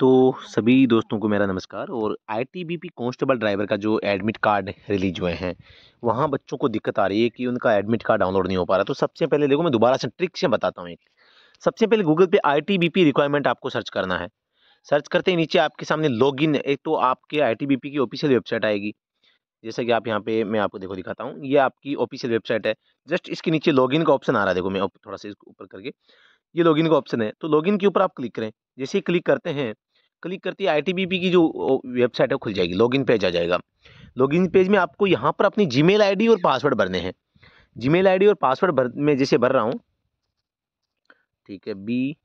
तो सभी दोस्तों को मेरा नमस्कार और आईटीबीपी कांस्टेबल ड्राइवर का जो एडमिट कार्ड रिलीज हुए हैं वहाँ बच्चों को दिक्कत आ रही है कि उनका एडमिट कार्ड डाउनलोड नहीं हो पा रहा तो सबसे पहले देखो मैं दोबारा से ट्रिक से बताता हूँ एक सबसे पहले गूगल पे आईटीबीपी रिक्वायरमेंट आपको सर्च करना है सर्च करते ही नीचे आपके सामने लॉगिन एक तो आपके आई की ऑफिशियल वेबसाइट आएगी जैसा कि आप यहाँ पे मैं आपको देखो दिखाता हूँ ये आपकी ऑफिशियल वेबसाइट है जस्ट इसके नीचे लॉग का ऑप्शन आ रहा है देखो मैं थोड़ा सा इसको ऊपर करके ये लॉगिन का ऑप्शन है तो लॉगिन के ऊपर आप क्लिक करें जैसे ही क्लिक करते हैं क्लिक करते ही आई की जो वेबसाइट है खुल जाएगी लॉगिन पेज आ जाएगा लॉगिन पेज में आपको यहाँ पर अपनी जी मेल और पासवर्ड भरने हैं जी मेल और पासवर्ड भर मैं जैसे भर रहा हूँ ठीक है बी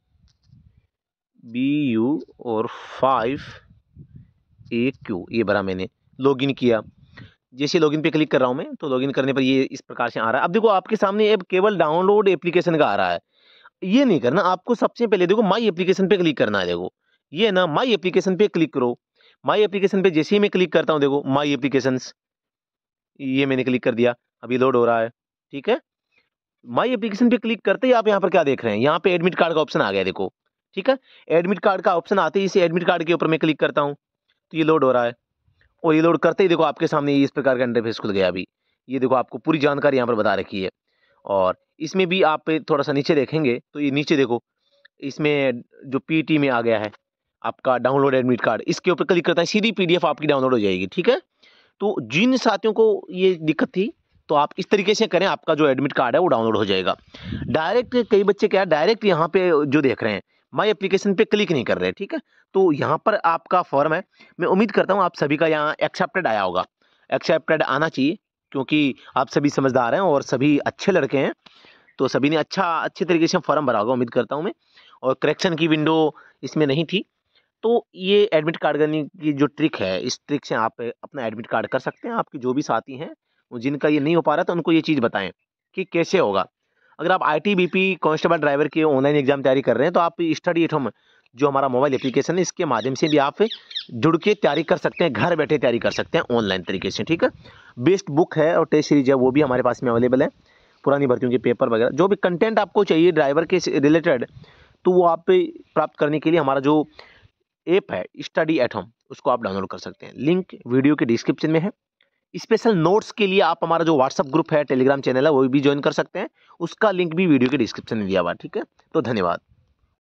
बी यू और फाइव ए क्यू ये भरा मैंने लॉगिन किया जैसे लॉगिन पे क्लिक कर रहा हूँ मैं तो लॉगिन करने पर ये इस प्रकार से आ रहा है अब देखो आपके सामने अब केवल डाउनलोड एप्लीकेशन का आ रहा है ये नहीं करना आपको सबसे पहले देखो माई एप्लीकेशन पे क्लिक करना है देखो ये ना माई एप्लीकेशन पे क्लिक करो माई एप्लीकेशन पे जैसे ही मैं क्लिक करता हूँ देखो माई एप्लीकेशन ये मैंने क्लिक कर दिया अभी लोड हो रहा है ठीक है माई एप्लीकेशन पे क्लिक करते ही आप यहाँ पर क्या देख रहे हैं यहाँ पे एडमिट कार्ड का ऑप्शन आ गया देखो ठीक है एडमिट कार्ड का ऑप्शन आते ही इसे एडमिट कार्ड के ऊपर मैं क्लिक करता हूँ तो ये लोड हो रहा है और ये लोड करते ही देखो आपके सामने इस प्रकार का इंटरफेस खुल गया अभी ये देखो आपको पूरी जानकारी यहाँ पर बता रखी है और इसमें भी आप थोड़ा सा नीचे देखेंगे तो ये नीचे देखो इसमें जो पीटी में आ गया है आपका डाउनलोड एडमिट कार्ड इसके ऊपर क्लिक करता है सीधी पीडीएफ आपकी डाउनलोड हो जाएगी ठीक है तो जिन साथियों को ये दिक्कत थी तो आप इस तरीके से करें आपका जो एडमिट कार्ड है वो डाउनलोड हो जाएगा डायरेक्ट कई बच्चे क्या है डायरेक्ट यहाँ पे जो देख रहे हैं माई एप्लीकेशन पे क्लिक नहीं कर रहे ठीक है तो यहाँ पर आपका फॉर्म है मैं उम्मीद करता हूँ आप सभी का यहाँ एक्सेप्टेड आया होगा एक्सेप्टेड आना चाहिए क्योंकि आप सभी समझदार हैं और सभी अच्छे लड़के हैं तो सभी ने अच्छा अच्छे तरीके से फॉर्म भरा होगा उम्मीद करता हूँ मैं और करेक्शन की विंडो इसमें नहीं थी तो ये एडमिट कार्ड करने की जो ट्रिक है इस ट्रिक से आप अपना एडमिट कार्ड कर सकते हैं आपके जो भी साथी हैं जिनका ये नहीं हो पा रहा तो उनको ये चीज़ बताएं कि कैसे होगा अगर आप I T B P constable driver की ऑनलाइन एग्जाम तैयारी कर रहे हैं तो आप स्टडी एट होम जो हमारा मोबाइल एप्लीकेशन है इसके माध्यम से भी आप जुड़ के तैयारी कर सकते हैं घर बैठे तैयारी कर सकते हैं ऑनलाइन तरीके से ठीक है बेस्ट बुक है और टेस्ट सीरीज है वो भी हमारे पास में अवेलेबल है पुरानी भर्तियों के पेपर वगैरह जो भी कंटेंट आपको चाहिए ड्राइवर के रिलेटेड तो वो आप प्राप्त करने के लिए हमारा जो ऐप है स्टडी एट होम उसको आप डाउनलोड कर सकते हैं लिंक वीडियो के डिस्क्रिप्शन में है स्पेशल नोट्स के लिए आप हमारा जो व्हाट्सअप ग्रुप है टेलीग्राम चैनल है वो भी ज्वाइन कर सकते हैं उसका लिंक भी वीडियो के डिस्क्रिप्शन में दिया हुआ ठीक है तो धन्यवाद